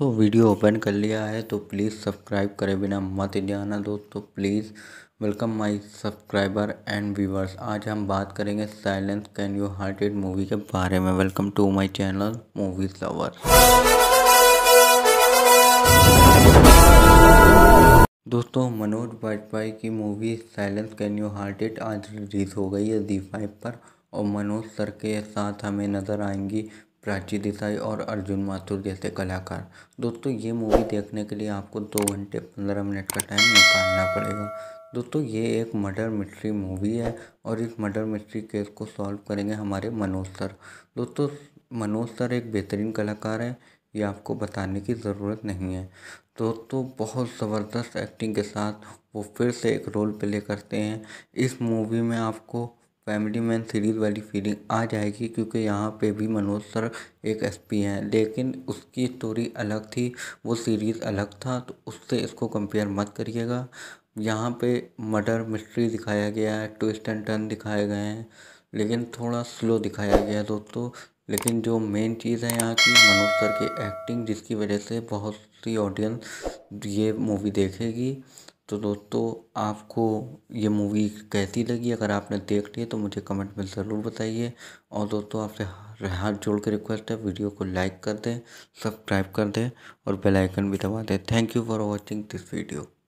दोस्तों video open कर लिया है तो प्लीज़ सब्सक्राइब करें बिना मत जाना दोस्तों please welcome my subscriber and viewers आज हम बात करेंगे silence can you hear it movie के बारे में welcome to my channel movies lover दोस्तों मनोज वाजपेयी की movie silence can you hear it आज रिलीज़ हो गई है जी पर और मनोज सर के साथ हमें नज़र आएंगी प्राची देसाई और अर्जुन माथुर जैसे कलाकार दोस्तों ये मूवी देखने के लिए आपको दो घंटे पंद्रह मिनट का टाइम निकालना पड़ेगा दोस्तों ये एक मर्डर मिस्ट्री मूवी है और इस मर्डर मिस्ट्री केस को सॉल्व करेंगे हमारे मनोज सर दोस्तों मनोज सर एक बेहतरीन कलाकार हैं ये आपको बताने की ज़रूरत नहीं है दोस्तों बहुत ज़बरदस्त एक्टिंग के साथ वो फिर से एक रोल प्ले करते हैं इस मूवी में आपको फैमिली मैन सीरीज़ वाली फीलिंग आ जाएगी क्योंकि यहाँ पे भी मनोज सर एक एस पी हैं लेकिन उसकी स्टोरी अलग थी वो सीरीज़ अलग था तो उससे इसको कंपेयर मत करिएगा यहाँ पे मर्डर मिस्ट्री दिखाया गया है ट्विस्ट एंड टर्न दिखाए गए हैं लेकिन थोड़ा स्लो दिखाया गया दोस्तों लेकिन जो मेन चीज़ है यहाँ की मनोज सर की एक्टिंग जिसकी वजह से बहुत सी ऑडियंस ये मूवी देखेगी तो दोस्तों आपको ये मूवी कैसी लगी अगर आपने देख ली है तो मुझे कमेंट में ज़रूर बताइए और दोस्तों आपसे हाथ जोड़ के रिक्वेस्ट है वीडियो को लाइक कर दें सब्सक्राइब कर दें और बेल आइकन भी दबा दें thank you for watching this video